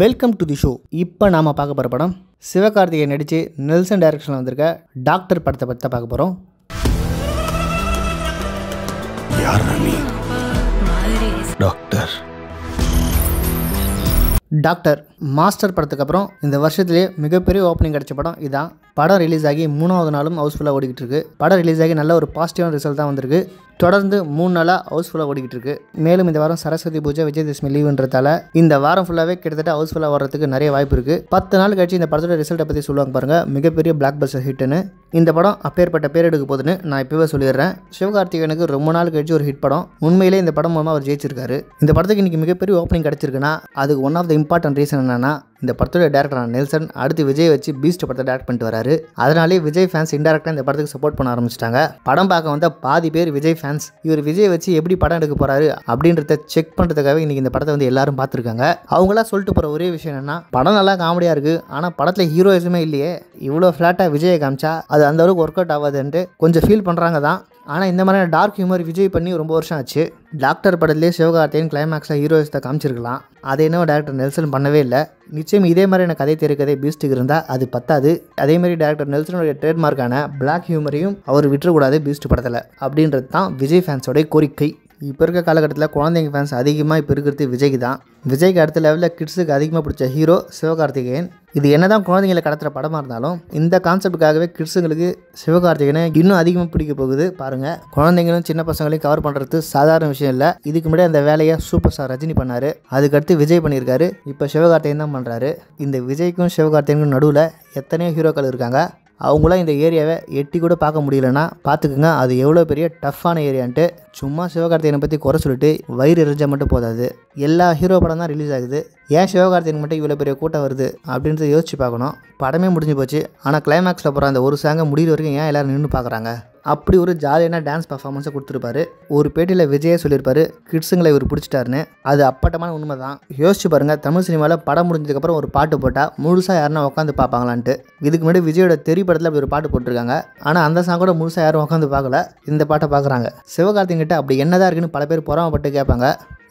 welcome to the show இப்போ நாம் பார்க்க போகிற படம் சிவகார்த்திகேயன் நடித்து நெல்சன் டைரக்ஷனில் வந்திருக்க டாக்டர் படத்தை பற்றி பார்க்க போகிறோம் டாக்டர் டாக்டர் மாஸ்டர் படத்துக்கு அப்புறம் இந்த வருஷத்துலேயே மிகப்பெரிய ஓப்பனிங் கிடைச்ச படம் இதான் படம் ரிலீஸ் ஆகி மூணாவது நாளும் ஹவுஸ்ஃபுல்லாக ஓடிக்கிட்டு இருக்கு படம் ரிலீஸ் ஆகி நல்ல ஒரு பாசிட்டிவான ரிசல்ட் தான் வந்திருக்கு தொடர்ந்து மூணு நாளாக ஹவுஸ்ஃபுல்லாக ஓடிக்கிட்டு இருக்கு மேலும் இந்த வாரம் சரஸ்வதி பூஜை விஜயதசமி லீவுன்றதால இந்த வாரம் ஃபுல்லாகவே கிட்டத்தட்ட ஹவுஸ்ஃபுல்லாக வர்றதுக்கு நிறைய வாய்ப்பு இருக்குது பத்து நாள் கழிச்சு இந்த படத்தோட ரிசல்ட்டை பற்றி சொல்லுவாங்க பாருங்கள் மிகப்பெரிய பிளாக் பஸ்டர் ஹிட்டுன்னு இந்த படம் அப்பேற்பட்ட பேர் எடுக்க போதுன்னு நான் இப்போவே சொல்லிடுறேன் சிவகார்த்திகனுக்கு ரொம்ப நாள் கழிச்சு ஒரு ஹிட் படம் உண்மையிலே இந்த படம் மூலமாக அவர் ஜெயிச்சிருக்காரு இந்த படத்துக்கு இன்றைக்கி மிகப்பெரிய ஓப்பனிங் கிடைச்சிருக்குன்னா அதுக்கு one of the important reason என்னென்னா இந்த படத்தோட டேரக்டரான நெல்சன் அடுத்து விஜய் வச்சு பீஸ்ட் படத்தை டேரக்ட் பண்ணிட்டு வராரு அதனாலே விஜய் ஃபேன்ஸ் இன்டெரக்டாக இந்த படத்துக்கு சப்போர்ட் பண்ண ஆரம்பிச்சிட்டாங்க படம் பார்க்க வந்த பாதி பேர் விஜய் ஃபேன்ஸ் இவர் விஜய் வச்சு எப்படி படம் எடுக்க போறாரு அப்படின்றத செக் பண்ணுறதுக்காக இன்னைக்கு இந்த படத்தை வந்து எல்லாரும் பார்த்துருக்காங்க அவங்களா சொல்லிட்டு போகிற ஒரே விஷயம் என்னன்னா படம் நல்லா காமெடியாக இருக்குது ஆனால் படத்தில் ஹீரோயிசமே இல்லையே இவ்வளோ ஃப்ளாட்டாக விஜயை காமிச்சா அது அந்த அளவுக்கு ஒர்க் அவுட் ஆகாதுன்ட்டு கொஞ்சம் ஃபீல் பண்ணுறாங்க தான் ஆனால் இந்த மாதிரியான டார்க் ஹியூமர் விஜய் பண்ணி ரொம்ப வருஷம் ஆச்சு டாக்டர் படத்துலேயே சிவகார்த்தியன் கிளைமேக்ஸில் ஹீரோயிஸத்தை காமிச்சிருக்கலாம் அதை என்னவோ டேரக்டர் நெல்சன் பண்ணவே இல்லை நிச்சயம் இதே மாதிரியான கதை திரைக்கதை பீஸ்ட்டுக்கு இருந்தால் அது பத்தாது அதேமாதிரி டேரக்டர் நெல்சனுடைய ட்ரேட்மார்க்கான பிளாக் ஹியூமரையும் அவர் விட்டுறக்கூடாது பீஸ்ட் படத்தில் அப்படின்றது தான் விஜய் ஃபேன்ஸோடைய கோரிக்கை இப்போ இருக்க காலகட்டத்தில் குழந்தைங்க ஃபேன்ஸ் அதிகமாக இப்போ இருக்கிறது விஜய்க்கு தான் விஜய்க்கு அடுத்த லெவலில் கிட்ஸுக்கு அதிகமாக பிடிச்ச ஹீரோ சிவகார்த்திகேயன் இது என்ன தான் குழந்தைங்களை கடத்துகிற படமாக இருந்தாலும் இந்த கான்செப்டுக்காகவே கிட்ஸுங்களுக்கு சிவகார்த்திகேயனை இன்னும் அதிகமாக பிடிக்க போகுது பாருங்கள் குழந்தைங்களும் சின்ன பசங்களையும் கவர் பண்ணுறது சாதாரண விஷயம் இல்லை இதுக்கு முன்னாடி அந்த வேலையை சூப்பர் ஸ்டார் ரஜினி பண்ணார் அதுக்கடுத்து விஜய் பண்ணியிருக்காரு இப்போ சிவகார்த்திகேயன் தான் பண்ணுறாரு இந்த விஜய்க்கும் சிவகார்த்திகேயனுக்கும் நடுவில் எத்தனையோ ஹீரோக்கள் இருக்காங்க அவங்களாம் இந்த ஏரியாவை எட்டி கூட பார்க்க முடியலன்னா பார்த்துக்குங்க அது எவ்வளோ பெரிய டஃப்பான ஏரியான்ட்டு சும்மா சிவகார்த்திகனை பற்றி குறை சொல்லிட்டு வயிறு எரிஞ்சால் மட்டும் போதாது எல்லா ஹீரோ படம் தான் ரிலீஸ் ஆகுது ஏன் சிவகார்த்திகன் மட்டும் இவ்வளோ பெரிய கூட்டம் வருது அப்படின்றத யோசிச்சு பார்க்கணும் படமே முடிஞ்சு போச்சு ஆனால் கிளைமேக்ஸில் போகிற அந்த ஒரு சாங்கை முடிகிற வரைக்கும் ஏன் எல்லோரும் நின்று பார்க்குறாங்க அப்படி ஒரு ஜாலியான டான்ஸ் பர்ஃபார்மன்ஸை கொடுத்துருப்பாரு ஒரு பேட்டியில் விஜயே சொல்லியிருப்பாரு கிட்ஸுங்களை இவர் பிடிச்சிட்டாருன்னு அது அப்பட்டமான உண்மை தான் யோசிச்சு பாருங்கள் தமிழ் சினிமாவில் படம் முடிஞ்சதுக்கப்புறம் ஒரு பாட்டு போட்டால் முழுசாக யாருன்னா உட்காந்து பார்ப்பாங்களான்ட்டு இதுக்கு முன்னாடி விஜயோட தெரிப்படத்தில் படத்தில் அப்படி ஒரு பாட்டு போட்டிருக்காங்க ஆனால் அந்த சாங் கூட முழுசாக யாரும் உட்காந்து பார்க்கல இந்த பாட்டை பார்க்குறாங்க சிவகார்த்திங்கிட்ட அப்படி என்னதான் இருக்குன்னு பல பேர் பொறாமப்பட்டு கேட்பாங்க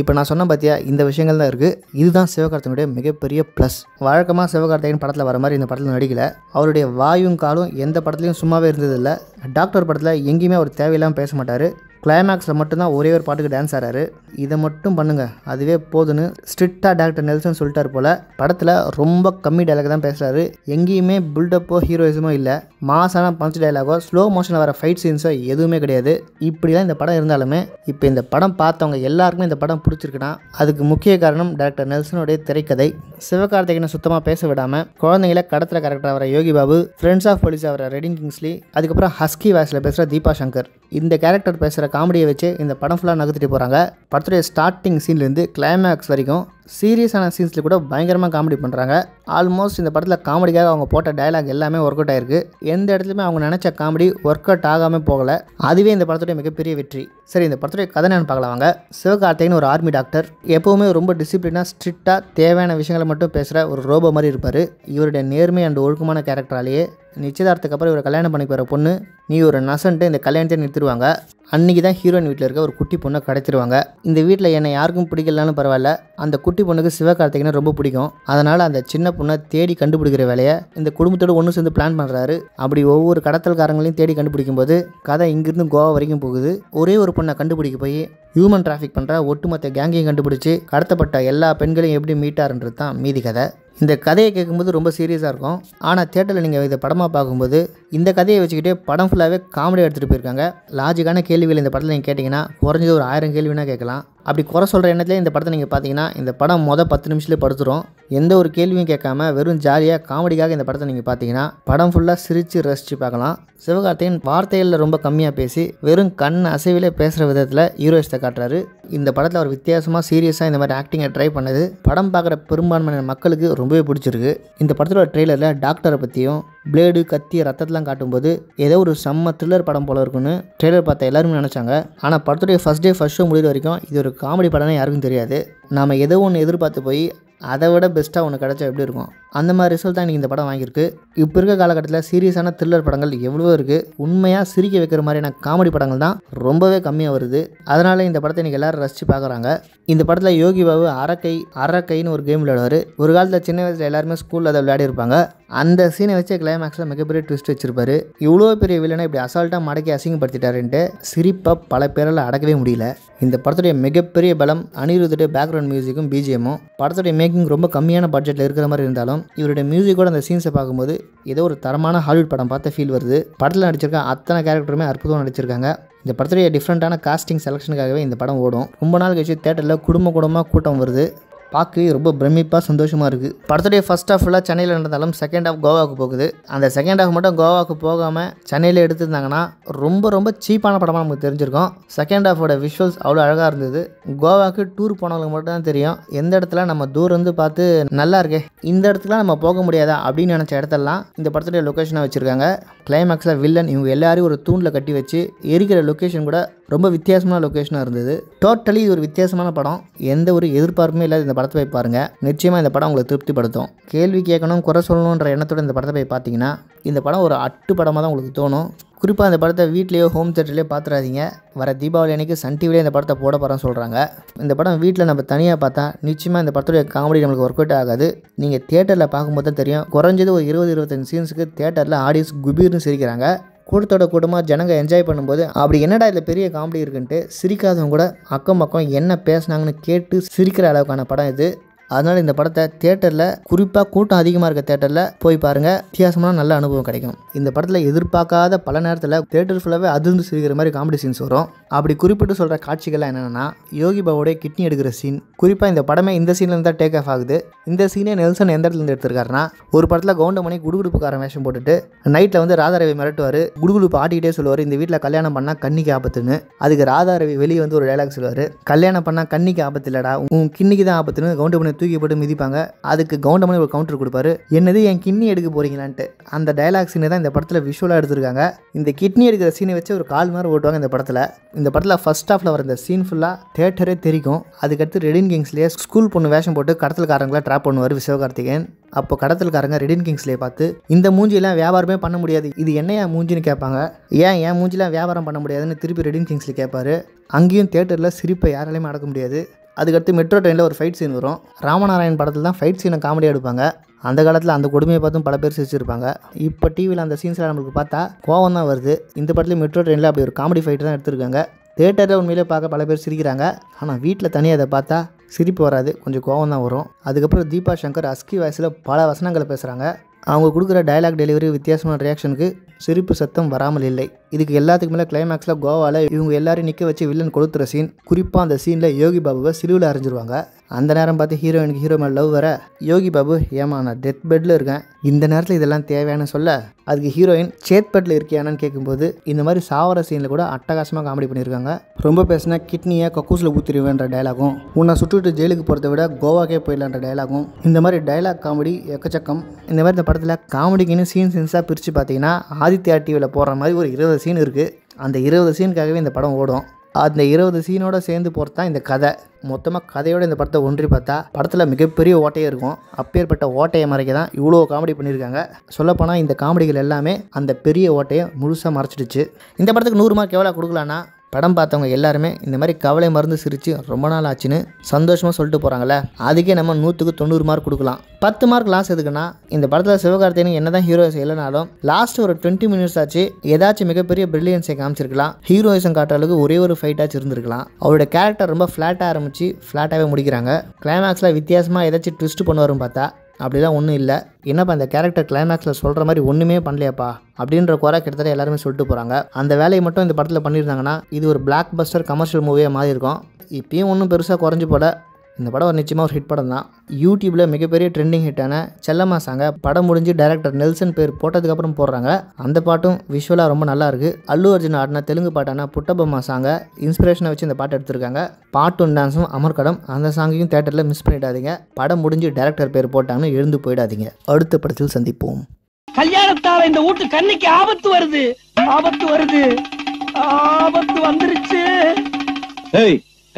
இப்போ நான் சொன்ன பார்த்தியா இந்த விஷயங்கள் தான் இருக்குது இதுதான் சிவகார்த்தனுடைய மிகப்பெரிய ப்ளஸ் வழக்கமாக சிவகார்த்தையின் படத்தில் வர மாதிரி இந்த படத்தில் நடிக்கலை அவருடைய வாயும் காலும் எந்த படத்துலையும் சும்மாவே இருந்ததில்லை டாக்டர் படத்தில் எங்கேயுமே அவர் தேவையில்லாமல் பேச மாட்டார் கிளைமேக்ஸில் மட்டும்தான் ஒரே ஒரு பாட்டுக்கு டான்ஸ் ஆறாரு இதை மட்டும் பண்ணுங்கள் அதுவே போதுன்னு ஸ்ட்ரிக்டாக டேரக்டர் நெல்சன் சொல்லிட்டார் போல் படத்தில் ரொம்ப கம்மி டைலாக் தான் பேசுகிறாரு எங்கேயுமே பில்டப்போ ஹீரோயிசமோ இல்லை மாசான பஞ்ச் டைலாகோ ஸ்லோ மோஷனில் வர ஃபைட் சீன்ஸோ எதுவுமே கிடையாது இப்படிலாம் இந்த படம் இருந்தாலுமே இப்போ இந்த படம் பார்த்தவங்க எல்லாருக்குமே இந்த படம் பிடிச்சிருக்குன்னா அதுக்கு முக்கிய காரணம் டேரக்டர் நெல்சனுடைய திரைக்கதை சிவகார்த்திகனை சுத்தமாக பேச விடாமல் குழந்தைங்கள கடத்தில் கரெக்டாக வர Yogi Babu friends of police ஆகிற ரெடிங் கிங்ஸ்லி அதுக்கப்புறம் ஹஸ்கி வாய்ஸில் பேசுகிற தீபா சங்கர் இந்த கேரக்டர் பேசுகிற காமெடியை வச்சு இந்த படம் ஃபுல்லாக நகர்த்திட்டு போகிறாங்க படத்துடைய ஸ்டார்டிங் சீன்லேருந்து கிளைமேக்ஸ் வரைக்கும் சீரியஸான சீன்ஸில் கூட பயங்கரமாக காமெடி பண்ணுறாங்க ஆல்மோஸ்ட் இந்த படத்தில் காமெடிக்காக அவங்க போட்ட டைலாக் எல்லாமே ஒர்க் அவுட் ஆயிருக்கு எந்த இடத்துலையுமே அவங்க நினச்ச காமெடி ஒர்க் அவுட் ஆகாமல் போகலை அதுவே இந்த படத்துடைய மிகப்பெரிய வெற்றி சரி இந்த படத்துடைய கதை நான் பார்க்கலாம் வாங்க சிவகார்த்தைன்னு ஒரு ஆர்மி டாக்டர் எப்போவுமே ரொம்ப டிசிப்ளினாக ஸ்ட்ரிக்டாக தேவையான விஷயங்களை மட்டும் பேசுகிற ஒரு ரோபோ மாதிரி இருப்பார் இவருடைய நேர்மை அண்ட் ஒழுக்கமான கேரக்டராலேயே நிச்சயதார்த்தத்துக்கு அப்புறம் இவரை கல்யாணம் பண்ணிக்கு வர பொண்ணு நீ ஒரு நசன்ட்டு இந்த கல்யாணத்தை நிறுத்திடுவாங்க அன்னைக்கு தான் ஹீரோயின் வீட்டில் இருக்க ஒரு குட்டி பொண்ணை கிடைச்சிருவாங்க இந்த வீட்டில் என்னை யாருக்கும் பிடிக்கலனாலும் பரவாயில்ல அந்த குட்டி பொண்ணுக்கு சிவகார்த்திகனை ரொம்ப பிடிக்கும் அதனால் அந்த சின்ன பொண்ணை தேடி கண்டுபிடிக்கிற வேலையை இந்த குடும்பத்தோடு ஒன்று சேர்ந்து பிளான் பண்ணுறாரு அப்படி ஒவ்வொரு கடத்தல்காரங்களையும் தேடி கண்டுபிடிக்கும் போது கதை இங்கிருந்து கோவா வரைக்கும் போகுது ஒரே ஒரு பொண்ணை கண்டுபிடிக்க போய் ஹியூமன் டிராஃபிக் பண்ணுற ஒட்டுமொத்த கேங்கையும் கண்டுபிடிச்சி கடத்தப்பட்ட எல்லா பெண்களையும் எப்படி மீட்டாருன்றது தான் மீதி கதை இந்த கதையை கேட்கும்போது ரொம்ப சீரியஸாக இருக்கும் ஆனால் தேட்டரில் நீங்கள் இதை படமாக பார்க்கும்போது இந்த கதையை வச்சுக்கிட்டே படம் ஃபுல்லாகவே காமெடியாக எடுத்துகிட்டு போயிருக்காங்க லாஜிக்கான கேள்விகள் இந்த படத்தில் நீங்கள் கேட்டிங்கன்னா குறைஞ்சது ஒரு ஆயிரம் கேள்வினா கேட்கலாம் அப்படி குறை சொல்கிற எண்ணத்துலேயே இந்த படத்தை நீங்கள் பார்த்தீங்கன்னா இந்த படம் மொதல் பத்து நிமிஷத்துலேயே படுத்துரும் எந்த ஒரு கேள்வியும் கேட்காம வெறும் ஜாலியாக காமெடிக்காக இந்த படத்தை நீங்கள் பார்த்தீங்கன்னா படம் ஃபுல்லாக சிரித்து ரசித்து பார்க்கலாம் சிவகார்த்தையின் வார்த்தைகளில் ரொம்ப கம்மியாக பேசி வெறும் கண் அசைவிலே பேசுகிற விதத்தில் ஹீரோயிஸ்ட்டை காட்டுறாரு இந்த படத்தில் அவர் வித்தியாசமாக சீரியஸாக இந்த மாதிரி ஆக்டிங்கை ட்ரை பண்ணது படம் பார்க்குற பெரும்பான்மையான மக்களுக்கு ரொம்பவே பிடிச்சிருக்கு இந்த படத்தோட ட்ரெய்லரில் டாக்டரை பற்றியும் பிளேடு கத்தி ரத்தத்தெலாம் காட்டும்போது ஏதோ ஒரு செம்ம த்ரில்லர் படம் போல இருக்குன்னு ட்ரெய்லர் பார்த்த எல்லாருமே நினச்சாங்க ஆனால் படத்துடைய ஃபஸ்ட் டே ஃபஸ்ட் ஷோ முடிகிற வரைக்கும் இது ஒரு காமெடி படம்னு யாருக்கும் தெரியாது நாம் ஏதோ ஒன்று எதிர்பார்த்து போய் அதை விட பெஸ்ட்டாக ஒன்று கிடச்சா எப்படி இருக்கும் அந்த மாதிரி ரிசல்ட் தான் நீங்கள் இந்த படம் வாங்கியிருக்கு இப்போ இருக்க காலகட்டத்தில் சீரியஸான த்ரில்லர் படங்கள் எவ்வளோ இருக்குது உண்மையாக சிரிக்க வைக்கிற மாதிரியான காமெடி படங்கள் தான் ரொம்பவே கம்மியாக வருது அதனால் இந்த படத்தை இன்றைக்கி எல்லோரும் ரசித்து பார்க்குறாங்க இந்த படத்தில் யோகி பாபு அரக்கை அரக்கைன்னு ஒரு கேம் விளையாடுவார் ஒரு காலத்தில் சின்ன வயசில் எல்லாருமே ஸ்கூலில் அதை விளையாடிருப்பாங்க அந்த சீனை வச்சு கிளைமேக்ஸில் மிகப்பெரிய ட்விஸ்ட் வச்சிருப்பாரு இவ்வளோ பெரிய வில்லனை இப்படி அசால்ட்டாக மடக்கி அசிங்கப்படுத்திட்டாருன்ட்டு சிரிப்பாக பல பேரால் அடக்கவே முடியல இந்த படத்துடைய மிகப்பெரிய பலம் அனிருத்துடைய பேக்ரவுண்ட் மியூசிக்கும் பிஜிஎமும் படத்துடைய மேக்கிங் ரொம்ப கம்மியான பட்ஜெட்டில் இருக்கிற மாதிரி இருந்தாலும் இவருடைய மியூசிக்கோட அந்த சீன்ஸை பார்க்கும்போது ஏதோ ஒரு தரமான ஹாலிவுட் படம் பார்த்த ஃபீல் வருது படத்தில் நடிச்சிருக்க அத்தனை கேரக்டருமே அற்புதமாக நடிச்சிருக்காங்க இந்த படத்துடைய டிஃப்ரெண்ட்டான காஸ்டிங் செலெக்ஷனுக்காகவே இந்த படம் ஓடும் ரொம்ப நாள் கழிச்சு தேட்டரில் குடும்ப குடும்பமாக கூட்டம் வருது பார்க்கவே ரொம்ப பிரமிப்பாக சந்தோஷமாக இருக்குது படத்துடைய ஃபஸ்ட் ஹாஃப் ஃபுல்லாக சென்னையில் நடந்தாலும் செகண்ட் ஹாஃப் கோவாவுக்கு போகுது அந்த செகண்ட் ஹாஃப் மட்டும் கோவாவுக்கு போகாமல் சென்னையில் எடுத்திருந்தாங்கன்னா ரொம்ப ரொம்ப சீப்பான படமாக நமக்கு தெரிஞ்சிருக்கோம் செகண்ட் ஹாஃபோட விஷுவல்ஸ் அவ்வளோ அழகாக இருந்தது கோவாவுக்கு டூர் போனவங்களுக்கு மட்டும் தான் தெரியும் எந்த இடத்துல நம்ம தூரம் வந்து பார்த்து நல்லா இருக்கே இந்த இடத்துல நம்ம போக முடியாதா அப்படின்னு நினச்ச இடத்தெல்லாம் இந்த படத்துடைய லொக்கேஷனாக வச்சுருக்காங்க கிளைமேக்ஸில் வில்லன் இவங்க எல்லாரையும் ஒரு தூண்டில் கட்டி வச்சு எரிக்கிற லொக்கேஷன் கூட ரொம்ப வித்தியாசமான லொக்கேஷனாக இருந்தது டோட்டலி இது ஒரு வித்தியாசமான படம் எந்த ஒரு எதிர்பார்ப்புமே இல்லாத இந்த படத்தை போய் பாருங்கள் நிச்சயமாக இந்த படம் உங்களுக்கு திருப்திப்படுத்தும் கேள்வி கேட்கணும் குறை சொல்லணுன்ற எண்ணத்தோட இந்த படத்தை போய் பார்த்தீங்கன்னா இந்த படம் ஒரு அட்டு படமாக தான் உங்களுக்கு தோணும் குறிப்பாக இந்த படத்தை வீட்லேயோ ஹோம் தேட்டர்லேயோ பார்த்துறாதீங்க வர தீபாவளி அன்றைக்கி சன் டிவிலே இந்த படத்தை போட போகிறேன்னு சொல்கிறாங்க இந்த படம் வீட்டில் நம்ம தனியாக பார்த்தா நிச்சயமாக இந்த படத்துடைய காமெடி நம்மளுக்கு ஒர்க் அவுட் ஆகாது நீங்கள் தேட்டரில் பார்க்கும்போது தான் தெரியும் குறைஞ்சது ஒரு இருபது இருபத்தஞ்சு சீன்ஸுக்கு தேட்டரில் ஆடியன்ஸ் குபீர்னு சிரிக்கிறாங்க கூட்டத்தோட கூட்டமாக ஜனங்க என்ஜாய் பண்ணும்போது அப்படி என்னடா இதில் பெரிய காமெடி இருக்குன்ட்டு சிரிக்காதவங்க கூட அக்கம் பக்கம் என்ன பேசுனாங்கன்னு கேட்டு சிரிக்கிற அளவுக்கான படம் இது அதனால் இந்த படத்தை தேட்டரில் குறிப்பாக கூட்டம் அதிகமாக இருக்க தேட்டரில் போய் பாருங்கள் வித்தியாசமான நல்ல அனுபவம் கிடைக்கும் இந்த படத்தில் எதிர்பார்க்காத பல நேரத்தில் தேட்டர் ஃபுல்லாகவே அதிர்ந்து சிரிக்கிற மாதிரி காமெடி சீன்ஸ் வரும் அப்படி குறிப்பிட்டு சொல்கிற காட்சிகள்லாம் என்னென்னா யோகி பாபுடைய கிட்னி எடுக்கிற சீன் குறிப்பாக இந்த படமே இந்த சீன்லேருந்து தான் டேக் ஆஃப் ஆகுது இந்த சீனே நெல்சன் எந்த இடத்துலேருந்து எடுத்திருக்காருனா ஒரு படத்தில் கவுண்டமணி குடுகுடுப்புக்காரன் வேஷம் போட்டுட்டு நைட்டில் வந்து ராதாரவி மிரட்டுவார் குடுகுடுப்பு ஆட்டிக்கிட்டே சொல்லுவார் இந்த வீட்டில் கல்யாணம் பண்ணால் கண்ணிக்கு ஆபத்துன்னு அதுக்கு ராதாரவி வெளியே வந்து ஒரு டைலாக் சொல்லுவார் கல்யாணம் பண்ணால் கண்ணிக்கு ஆபத்து இல்லடா உன் கிண்ணிக்கு தான் ஆபத்துன்னு கவுண்டமணி தூக்கி போட்டு மிதிப்பாங்க அதுக்கு கவுண்டமணி ஒரு கவுண்டர் கொடுப்பாரு என்னது என் கிட்னி எடுக்க போறீங்களான்ட்டு அந்த டைலாக் சீனை தான் இந்த படத்தில் விஷுவலாக எடுத்திருக்காங்க இந்த கிட்னி எடுக்கிற சீனை வச்சு ஒரு கால் மாதிரி ஓட்டுவாங்க இந்த படத்தில் இந்த படத்தில் ஃபஸ்ட் ஆஃப்ல வர இந்த சீன் ஃபுல்லாக தேட்டரே தெரியும் அதுக்கடுத்து ரெடின் கிங்ஸ்லேயே ஸ்கூல் பொண்ணு வேஷம் போட்டு கடத்தல்காரங்களை ட்ராப் பண்ணுவார் விசிவகார்த்திகேயன் அப்போ கடத்தல்காரங்க ரெடின் கிங்ஸ்லேயே பார்த்து இந்த மூஞ்சிலாம் வியாபாரமே பண்ண முடியாது இது என்ன என் மூஞ்சின்னு கேட்பாங்க ஏன் என் மூஞ்சிலாம் வியாபாரம் பண்ண முடியாதுன்னு திருப்பி ரெடின் கிங்ஸ்ல கேட்பாரு அங்கேயும் தேட்டரில் சிரிப்பை யாராலையுமே அடக்க முடியாது அதுக்கடுத்து மெட்ரோ ட்ரெயினில் ஒரு ஃபைட் சீன் வரும் ராமநாராயண் படத்தில் தான் ஃபைட் சீனை காமெடி எடுப்பாங்க அந்த காலத்தில் அந்த கொடுமையை பார்த்தும் பல பேர் சிரிச்சிருப்பாங்க இப்போ டிவியில் அந்த சீன்ஸ்லாம் நம்மளுக்கு பார்த்தா கோவம் தான் வருது இந்த படத்துலேயும் மெட்ரோ ட்ரெயினில் அப்படி ஒரு காமெடி ஃபைட் தான் எடுத்திருக்காங்க தேட்டரில் உண்மையிலே பார்க்க பல பேர் சிரிக்கிறாங்க ஆனால் வீட்டில் தனியாக அதை பார்த்தா சிரிப்பு வராது கொஞ்சம் கோவம் தான் வரும் அதுக்கப்புறம் தீபா சங்கர் அஸ்கி வாய்ஸில் பல வசனங்களை பேசுகிறாங்க அவங்க கொடுக்குற டைலாக் டெலிவரி வித்தியாசமான ரியாக்ஷனுக்கு சிரிப்பு சத்தம் வராமல் இல்லை இதுக்கு எல்லாத்துக்கு மேலே கிளைமேக்ஸில் கோவாவில் இவங்க எல்லாரும் நிற்க வச்சு வில்லன் கொளுத்துற சீன் குறிப்பாக அந்த சீனில் யோகி பாபுவை சிலுவில் அரைஞ்சிருவாங்க அந்த நேரம் பார்த்து ஹீரோயினுக்கு ஹீரோ மேலே லவ் வர யோகி பாபு ஏமா நான் டெத் பெட்டில் இருக்கேன் இந்த நேரத்தில் இதெல்லாம் தேவையான சொல்ல அதுக்கு ஹீரோயின் சேத் பெட்டில் இருக்கியானு கேட்கும்போது இந்த மாதிரி சாவர சீனில் கூட அட்டகாசமாக காமெடி பண்ணியிருக்காங்க ரொம்ப பேசினா கிட்னியை கக்கூஸில் ஊத்திருவேன்ற டைலாகும் உன்னை சுட்டுவிட்டு ஜெயிலுக்கு போகிறத விட கோவாக்கே போயிடலான்ற டைலாகும் இந்த மாதிரி டைலாக் காமெடி எக்கச்சக்கம் இந்த மாதிரி இந்த படத்தில் காமெடிக்குன்னு சீன் சீன்ஸாக பிரித்து பார்த்தீங்கன்னா ஆதித்யா டிவியில் போடுற மாதிரி ஒரு இருபது சீன் இருக்குது அந்த இருபது சீனுக்காகவே இந்த படம் ஓடும் அந்த இருபது சீனோட சேர்ந்து போகிறது தான் இந்த கதை மொத்தமாக கதையோட இந்த படத்தை ஒன்றி பார்த்தா படத்தில் மிகப்பெரிய ஓட்டையே இருக்கும் அப்பேற்பட்ட ஓட்டையை மறைக்க தான் இவ்வளோ காமெடி பண்ணியிருக்காங்க சொல்லப்போனால் இந்த காமெடிகள் எல்லாமே அந்த பெரிய ஓட்டையை முழுசாக மறைச்சிடுச்சு இந்த படத்துக்கு நூறு மார்க் எவ்வளோ கொடுக்கலான்னா படம் பார்த்தவங்க எல்லாருமே இந்த மாதிரி கவலை மருந்து சிரித்து ரொம்ப நாள் ஆச்சுன்னு சந்தோஷமாக சொல்லிட்டு போகிறாங்களே அதுக்கே நம்ம நூற்றுக்கு தொண்ணூறு மார்க் கொடுக்கலாம் பத்து மார்க் லாஸ் எதுக்குன்னா இந்த படத்தில் சிவகார்த்திகேயன் என்ன தான் ஹீரோயிஸ் இல்லைனாலும் லாஸ்ட் ஒரு டுவெண்ட்டி மினிட்ஸ் ஆச்சு ஏதாச்சும் மிகப்பெரிய பிரில்லியன்ஸை காமிச்சிருக்கலாம் ஹீரோயிசம் காட்டுற அளவுக்கு ஒரே ஒரு ஃபைட்டாச்சும் இருந்திருக்கலாம் அவரோட கேரக்டர் ரொம்ப ஃப்ளாட்டாக ஆரம்பித்து ஃப்ளாட்டாகவே முடிக்கிறாங்க கிளைமேக்ஸில் வித்தியாசமாக ஏதாச்சும் ட்விஸ்ட் பண்ணுவாருன்னு பார்த்தா அப்படிலாம் ஒன்றும் இல்லை என்னப்பா இந்த கேரக்டர் கிளைமேக்ஸில் சொல்கிற மாதிரி ஒன்றுமே பண்ணலையாப்பா அப்படின்ற குறை கிட்டத்தட்ட எல்லாருமே சொல்லிட்டு போகிறாங்க அந்த வேலையை மட்டும் இந்த படத்தில் பண்ணியிருந்தாங்கன்னா இது ஒரு பிளாக் பஸ்டர் கமர்ஷியல் மூவியாக மாதிரி இருக்கும் இப்பயும் ஒன்றும் பெருசாக குறைஞ்சி போட இந்த படம் ஒரு நிச்சயமாக ஒரு ஹிட் படம் தான் யூடியூப்பில் மிகப்பெரிய ட்ரெண்டிங் ஹிட்டான செல்லம்மா சாங்க படம் முடிஞ்சு டேரக்டர் நெல்சன் பேர் போட்டதுக்கப்புறம் போடுறாங்க அந்த பாட்டும் விஷுவலாக ரொம்ப நல்லா இருக்கு அல்லு அர்ஜுன் ஆடின தெலுங்கு பாட்டான புட்டபொம்மா சாங்க இன்ஸ்பிரேஷனை வச்சு இந்த பாட்டு எடுத்திருக்காங்க பாட்டும் டான்ஸும் அமர்கடம் அந்த சாங்கையும் தேட்டரில் மிஸ் பண்ணிடாதீங்க படம் முடிஞ்சு டேரக்டர் பேர் போட்டாங்கன்னு எழுந்து போயிடாதீங்க அடுத்த படத்தில் சந்திப்போம் கல்யாணத்தால இந்த வீட்டு கண்ணுக்கு ஆபத்து வருது ஆபத்து வருது ஆபத்து வந்துருச்சு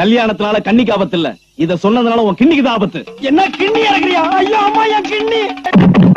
கல்யாணத்தினால கண்ணிக்கு ஆபத்து இல்லை இதை சொன்னதுனால உன் கிண்ணிக்கு தான் ஆபத்து என்ன கிண்ணி இறக்குறியா ஐயோ அம்மா என் கிண்ணி